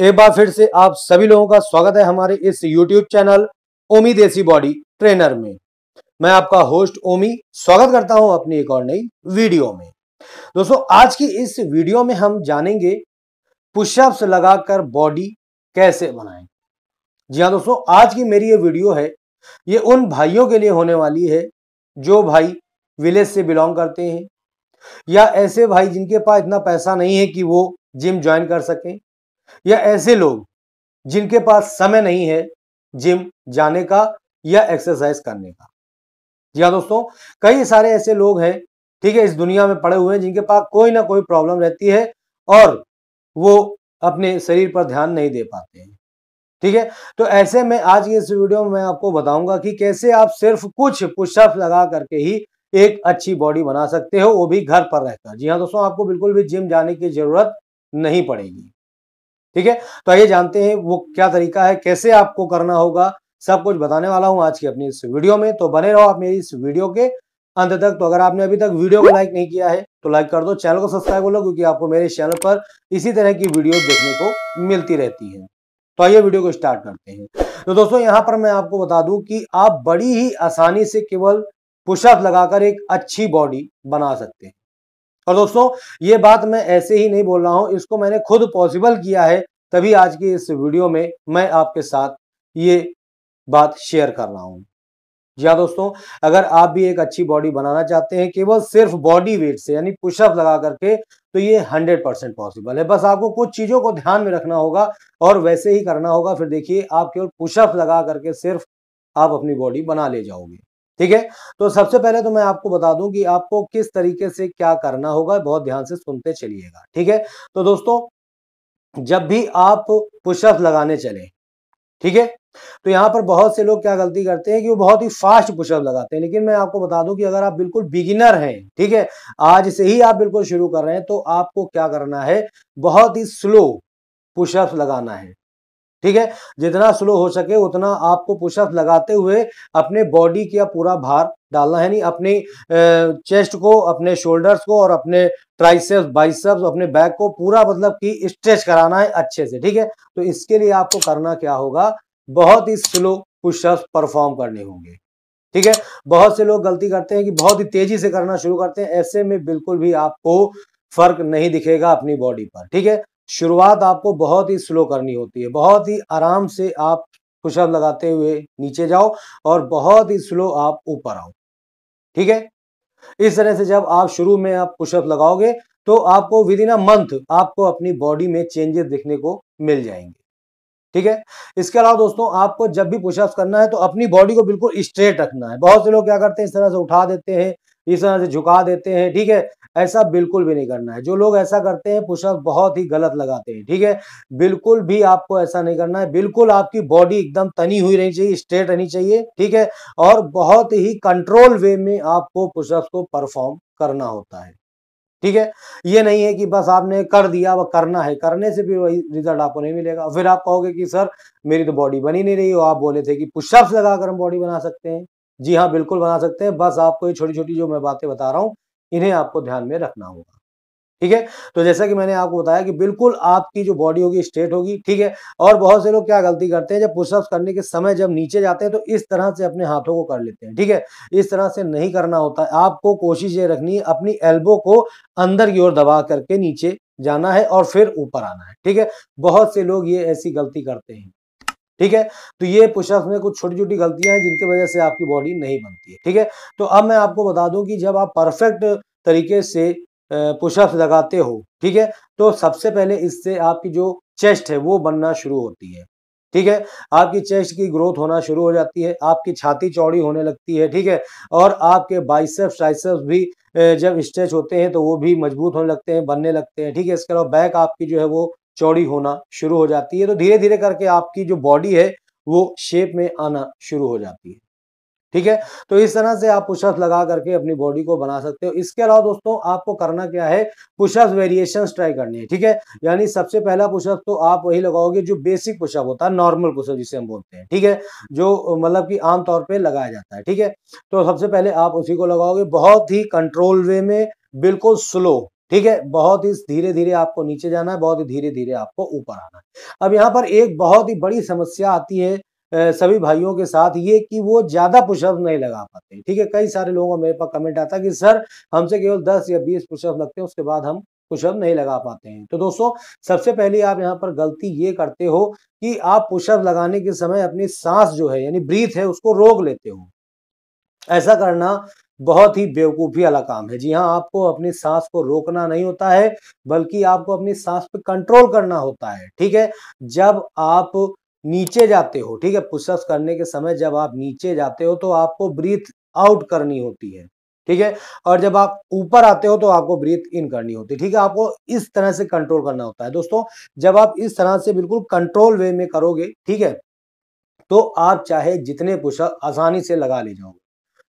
एक बार फिर से आप सभी लोगों का स्वागत है हमारे इस YouTube चैनल ओमी देसी बॉडी ट्रेनर में मैं आपका होस्ट ओमी स्वागत करता हूं अपनी एक और नई वीडियो में दोस्तों आज की इस वीडियो में हम जानेंगे पुशअप्स लगाकर बॉडी कैसे बनाएं जी हाँ दोस्तों आज की मेरी ये वीडियो है ये उन भाइयों के लिए होने वाली है जो भाई विलेज से बिलोंग करते हैं या ऐसे भाई जिनके पास इतना पैसा नहीं है कि वो जिम ज्वाइन कर सकें या ऐसे लोग जिनके पास समय नहीं है जिम जाने का या एक्सरसाइज करने का जी हाँ दोस्तों कई सारे ऐसे लोग हैं ठीक है इस दुनिया में पड़े हुए हैं जिनके पास कोई ना कोई प्रॉब्लम रहती है और वो अपने शरीर पर ध्यान नहीं दे पाते हैं ठीक है तो ऐसे में आज की इस वीडियो में मैं आपको बताऊंगा कि कैसे आप सिर्फ कुछ पुशअप लगा करके ही एक अच्छी बॉडी बना सकते हो वो भी घर पर रहकर जी हाँ दोस्तों आपको बिल्कुल भी जिम जाने की जरूरत नहीं पड़ेगी ठीक है तो आइए जानते हैं वो क्या तरीका है कैसे आपको करना होगा सब कुछ बताने वाला हूं आज की अपनी इस वीडियो में तो बने रहो आप मेरी इस वीडियो के अंत तक तो अगर आपने अभी तक वीडियो को लाइक नहीं किया है तो लाइक कर दो चैनल को सब्सक्राइब कर लो क्योंकि आपको मेरे चैनल पर इसी तरह की वीडियो देखने को मिलती रहती है तो आइए वीडियो को स्टार्ट करते हैं तो दोस्तों यहां पर मैं आपको बता दूं कि आप बड़ी ही आसानी से केवल पुशअप लगाकर एक अच्छी बॉडी बना सकते हैं और दोस्तों ये बात मैं ऐसे ही नहीं बोल रहा हूँ इसको मैंने खुद पॉसिबल किया है तभी आज की इस वीडियो में मैं आपके साथ ये बात शेयर कर रहा हूँ जी हाँ दोस्तों अगर आप भी एक अच्छी बॉडी बनाना चाहते हैं केवल सिर्फ बॉडी वेट से यानी पुशअप लगा करके तो ये 100 परसेंट पॉसिबल है बस आपको कुछ चीज़ों को ध्यान में रखना होगा और वैसे ही करना होगा फिर देखिए आप केवल पुशअप लगा करके सिर्फ आप अपनी बॉडी बना ले जाओगे ठीक है तो सबसे पहले तो मैं आपको बता दूं कि आपको किस तरीके से क्या करना होगा बहुत ध्यान से सुनते चलिएगा ठीक है तो दोस्तों जब भी आप पुशअप लगाने चले ठीक है तो यहाँ पर बहुत से लोग क्या गलती करते हैं कि वो बहुत ही फास्ट पुशअप लगाते हैं लेकिन मैं आपको बता दूं कि अगर आप बिल्कुल बिगिनर हैं ठीक है आज से ही आप बिल्कुल शुरू कर रहे हैं तो आपको क्या करना है बहुत ही स्लो पुशअप लगाना है ठीक है जितना स्लो हो सके उतना आपको पुशअप लगाते हुए अपने बॉडी का पूरा भार डालना है नहीं अपने चेस्ट को अपने शोल्डर्स को और अपने ट्राइसेप्स बाइसेप्स अपने बैक को पूरा मतलब कि स्ट्रेच कराना है अच्छे से ठीक है तो इसके लिए आपको करना क्या होगा बहुत ही स्लो पुशअप्स परफॉर्म करने होंगे ठीक है बहुत से लोग गलती करते हैं कि बहुत ही तेजी से करना शुरू करते हैं ऐसे में बिल्कुल भी आपको फर्क नहीं दिखेगा अपनी बॉडी पर ठीक है शुरुआत आपको बहुत ही स्लो करनी होती है बहुत ही आराम से आप पुशअप लगाते हुए नीचे जाओ और बहुत ही स्लो आप ऊपर आओ ठीक है इस तरह से जब आप शुरू में आप पुशअप लगाओगे तो आपको विद इन अ मंथ आपको अपनी बॉडी में चेंजेस देखने को मिल जाएंगे ठीक है इसके अलावा दोस्तों आपको जब भी पुशअप करना है तो अपनी बॉडी को बिल्कुल स्ट्रेट रखना है बहुत से लोग क्या करते हैं इस तरह से उठा देते हैं इस तरह से झुका देते हैं ठीक है ऐसा बिल्कुल भी नहीं करना है जो लोग ऐसा करते हैं पुशअप बहुत ही गलत लगाते हैं ठीक है बिल्कुल भी आपको ऐसा नहीं करना है बिल्कुल आपकी बॉडी एकदम तनी हुई रहनी चाहिए स्ट्रेट रहनी चाहिए ठीक है और बहुत ही कंट्रोल वे में आपको पुशअप्स को परफॉर्म करना होता है ठीक है ये नहीं है कि बस आपने कर दिया वह करना है करने से भी वही रिजल्ट आपको नहीं मिलेगा फिर आप कहोगे कि सर मेरी तो बॉडी बनी नहीं रही हो आप बोले थे कि पुशअप्स लगाकर हम बॉडी बना सकते हैं जी हाँ बिल्कुल बना सकते हैं बस आपको ये छोटी छोटी जो मैं बातें बता रहा हूँ इन्हें आपको ध्यान में रखना होगा ठीक है तो जैसा कि मैंने आपको बताया कि बिल्कुल आपकी जो बॉडी होगी स्ट्रेट होगी ठीक है और बहुत से लोग क्या गलती करते हैं जब पुशअप्स करने के समय जब नीचे जाते हैं तो इस तरह से अपने हाथों को कर लेते हैं ठीक है इस तरह से नहीं करना होता है आपको कोशिश ये रखनी है अपनी एल्बो को अंदर की ओर दबा करके नीचे जाना है और फिर ऊपर आना है ठीक है बहुत से लोग ये ऐसी गलती करते हैं ठीक है तो ये पुशअप में कुछ छोटी छोटी गलतियां हैं जिनकी वजह से आपकी बॉडी नहीं बनती है ठीक है तो अब मैं आपको बता दूं कि जब आप परफेक्ट तरीके से पुशअप लगाते हो ठीक है तो सबसे पहले इससे आपकी जो चेस्ट है वो बनना शुरू होती है ठीक है आपकी चेस्ट की ग्रोथ होना शुरू हो जाती है आपकी छाती चौड़ी होने लगती है ठीक है और आपके बाइसेप्स ट्राइसेप्स भी जब स्ट्रेच होते हैं तो वो भी मजबूत होने लगते हैं बनने लगते हैं ठीक है इसके अलावा बैक आपकी जो है वो चौड़ी होना शुरू हो जाती है तो धीरे धीरे करके आपकी जो बॉडी है वो शेप में आना शुरू हो जाती है ठीक है तो इस तरह से आप पुशअप लगा करके अपनी बॉडी को बना सकते हो इसके अलावा दोस्तों आपको करना क्या है पुशअप वेरिएशन ट्राई करनी है ठीक है यानी सबसे पहला पुशअप तो आप वही लगाओगे जो बेसिक पुशअप होता है नॉर्मल पुशअप जिसे हम बोलते हैं ठीक है जो मतलब कि आमतौर पर लगाया जाता है ठीक है तो सबसे पहले आप उसी को लगाओगे बहुत ही कंट्रोल वे में बिल्कुल स्लो ठीक है बहुत ही धीरे धीरे आपको नीचे जाना है बहुत ही धीरे धीरे आपको ऊपर आना है अब यहाँ पर एक बहुत ही बड़ी समस्या आती है सभी भाइयों के साथ ये कि वो ज्यादा पुशअप नहीं लगा पाते ठीक है कई सारे लोगों मेरे पास कमेंट आता है कि सर हमसे केवल 10 या 20 पुशअप लगते हैं उसके बाद हम पुशअप नहीं लगा पाते हैं तो दोस्तों सबसे पहले आप यहाँ पर गलती ये करते हो कि आप पुशअप लगाने के समय अपनी सांस जो है यानी ब्रीथ है उसको रोक लेते हो ऐसा करना बहुत ही बेवकूफ़ी वाला काम है जी हाँ आपको अपनी सांस को रोकना नहीं होता है बल्कि आपको अपनी सांस पे कंट्रोल करना होता है ठीक है जब आप नीचे जाते हो ठीक है पुशअप्स करने के समय जब आप नीचे जाते हो तो आपको ब्रीथ आउट करनी होती है ठीक है और जब आप ऊपर आते हो तो आपको ब्रीथ इन करनी होती है ठीक है आपको इस तरह से कंट्रोल करना होता है दोस्तों जब आप इस तरह से बिल्कुल कंट्रोल वे में करोगे ठीक है तो आप चाहे जितने पुशअप आसानी से लगा ले जाओगे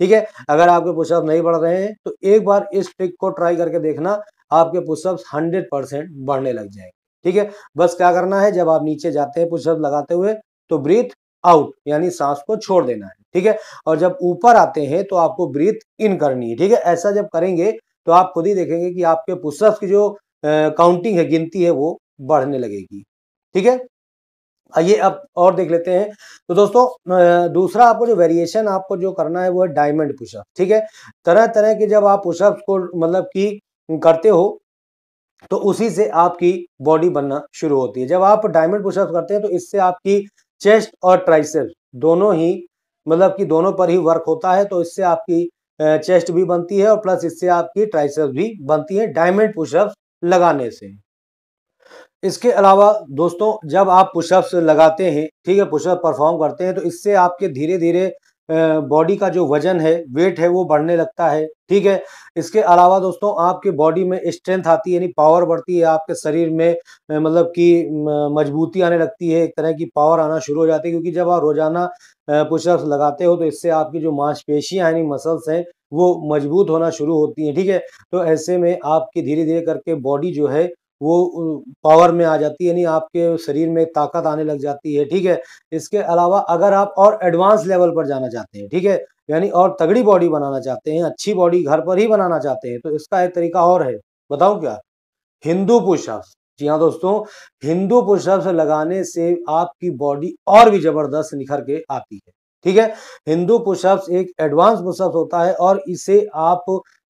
ठीक है अगर आपके पुशअप नहीं बढ़ रहे हैं तो एक बार इस ट्रिक को ट्राई करके देखना आपके पुशअप हंड्रेड परसेंट बढ़ने लग जाएंगे ठीक है बस क्या करना है जब आप नीचे जाते हैं पुशअप लगाते हुए तो ब्रीथ आउट यानी सांस को छोड़ देना है ठीक है और जब ऊपर आते हैं तो आपको ब्रीथ इन करनी है ठीक है ऐसा जब करेंगे तो आप खुद ही देखेंगे कि आपके पुशअप की जो काउंटिंग है गिनती है वो बढ़ने लगेगी ठीक है आइए अब और देख लेते हैं तो दोस्तों दूसरा आपको जो वेरिएशन आपको जो करना है वो है डायमंड पुशअप ठीक है तरह तरह के जब आप पुशअप्स को मतलब कि करते हो तो उसी से आपकी बॉडी बनना शुरू होती है जब आप डायमंड पुशअप करते हैं तो इससे आपकी चेस्ट और ट्राइसेप दोनों ही मतलब कि दोनों पर ही वर्क होता है तो इससे आपकी चेस्ट भी बनती है और प्लस इससे आपकी ट्राइसेप भी बनती है डायमंड पुशअप्स लगाने से इसके अलावा दोस्तों जब आप पुशअप्स लगाते हैं ठीक है पुशअप परफॉर्म करते हैं तो इससे आपके धीरे धीरे बॉडी का जो वजन है वेट है वो बढ़ने लगता है ठीक है इसके अलावा दोस्तों आपके बॉडी में स्ट्रेंथ आती है यानी पावर बढ़ती है आपके शरीर में मतलब कि मजबूती आने लगती है एक तरह की पावर आना शुरू हो जाती है क्योंकि जब आप रोजाना पुशअप्स लगाते हो तो इससे आपकी जो मांसपेशियाँ यानी मसल्स हैं वो मजबूत होना शुरू होती हैं ठीक है तो ऐसे में आपकी धीरे धीरे करके बॉडी जो है वो पावर में आ जाती है यानी आपके शरीर में ताकत आने लग जाती है ठीक है इसके अलावा अगर आप और एडवांस लेवल पर जाना चाहते हैं ठीक है यानी और तगड़ी बॉडी बनाना चाहते हैं अच्छी बॉडी घर पर ही बनाना चाहते हैं तो इसका एक तरीका और है बताओ क्या हिंदू पुशअप्स जी हाँ दोस्तों हिंदू पुशअप्स लगाने से आपकी बॉडी और भी जबरदस्त निखर के आती है ठीक है हिंदू पुशअप्स एक एडवांस पुशअप्स होता है और इसे आप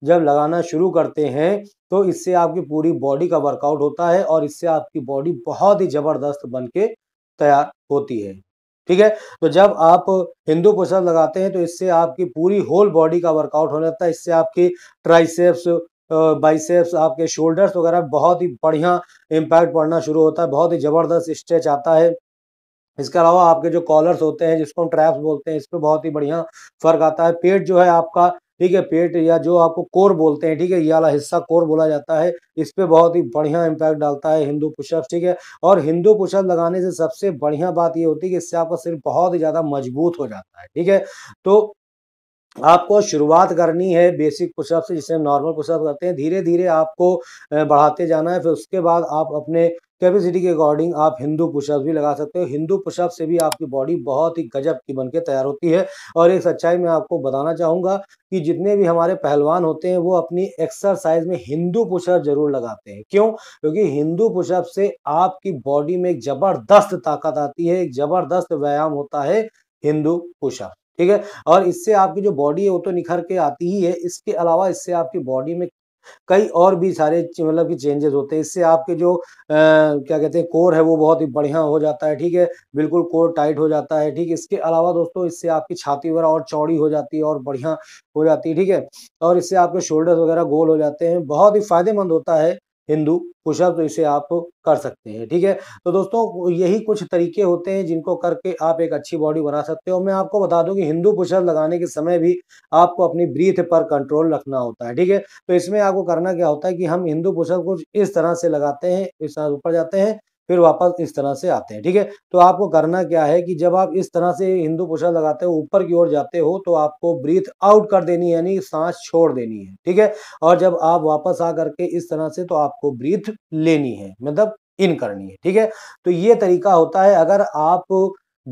जब लगाना शुरू करते हैं तो इससे आपकी पूरी बॉडी का वर्कआउट होता है और इससे आपकी बॉडी बहुत ही ज़बरदस्त बन के तैयार होती है ठीक है तो जब आप हिंदू पुशअप लगाते हैं तो इससे आपकी पूरी होल बॉडी का वर्कआउट होने लगता है इससे आपके ट्राइसेप्स बाइसेप्स आपके शोल्डर्स वगैरह बहुत ही बढ़िया इम्पैक्ट पड़ना शुरू होता है बहुत ही ज़बरदस्त स्ट्रेच आता है इसके अलावा आपके जो कॉलर्स होते हैं जिसको हम ट्रैप्स बोलते हैं इस पर बहुत ही बढ़िया फर्क आता है पेट जो है आपका ठीक है पेट या जो आपको कोर बोलते हैं ठीक है ये वाला हिस्सा कोर बोला जाता है इस पर बहुत ही बढ़िया इम्पैक्ट डालता है हिंदू पुशअप ठीक है और हिंदू पुशअप लगाने से सबसे बढ़िया बात ये होती है कि इससे आपका सिर्फ बहुत ही ज़्यादा मजबूत हो जाता है ठीक है तो आपको शुरुआत करनी है बेसिक पुशअप से जिसे हम नॉर्मल पुशअप करते हैं धीरे धीरे आपको बढ़ाते जाना है फिर उसके बाद आप अपने कैपेसिटी के अकॉर्डिंग आप हिंदू पुशअप भी लगा सकते हो हिंदू पुशअप से भी आपकी बॉडी बहुत ही गजब की बनके तैयार होती है और एक सच्चाई मैं आपको बताना चाहूँगा कि जितने भी हमारे पहलवान होते हैं वो अपनी एक्सरसाइज में हिंदू पुशअप जरूर लगाते हैं क्यों क्योंकि हिंदू पुशअप से आपकी बॉडी में एक ज़बरदस्त ताकत आती है एक ज़बरदस्त व्यायाम होता है हिंदू पुशअप ठीक है और इससे आपकी जो बॉडी है वो तो निखर के आती ही है इसके अलावा इससे आपकी बॉडी में कई और भी सारे मतलब कि चेंजेस होते हैं इससे आपके जो आ, क्या कहते हैं कोर है वो बहुत ही बढ़िया हो जाता है ठीक है बिल्कुल कोर टाइट हो जाता है ठीक है इसके अलावा दोस्तों इससे आपकी छाती वगैरह और चौड़ी हो जाती है और बढ़िया हो जाती है ठीक है और इससे आपके शोल्डर्स वगैरह गोल हो जाते हैं बहुत ही फायदेमंद होता है हिंदू पुशअप तो इसे आप कर सकते हैं ठीक है तो दोस्तों यही कुछ तरीके होते हैं जिनको करके आप एक अच्छी बॉडी बना सकते हो मैं आपको बता दूं कि हिंदू पुशअप लगाने के समय भी आपको अपनी ब्रीथ पर कंट्रोल रखना होता है ठीक है तो इसमें आपको करना क्या होता है कि हम हिंदू पुशअप कुछ इस तरह से लगाते हैं इस तरह ऊपर जाते हैं फिर वापस इस तरह से आते हैं ठीक है तो आपको करना क्या है कि जब आप इस तरह से हिंदू पोषण लगाते हो ऊपर की ओर जाते हो तो आपको ब्रीथ आउट कर देनी है यानी सांस छोड़ देनी है ठीक है और जब आप वापस आ करके इस तरह से तो आपको ब्रीथ लेनी है मतलब इन करनी है ठीक है तो ये तरीका होता है अगर आप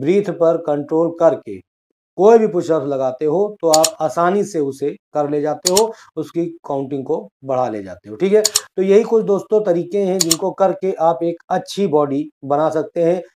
ब्रीथ पर कंट्रोल करके कोई भी पुशअप लगाते हो तो आप आसानी से उसे कर ले जाते हो उसकी काउंटिंग को बढ़ा ले जाते हो ठीक है तो यही कुछ दोस्तों तरीके हैं जिनको करके आप एक अच्छी बॉडी बना सकते हैं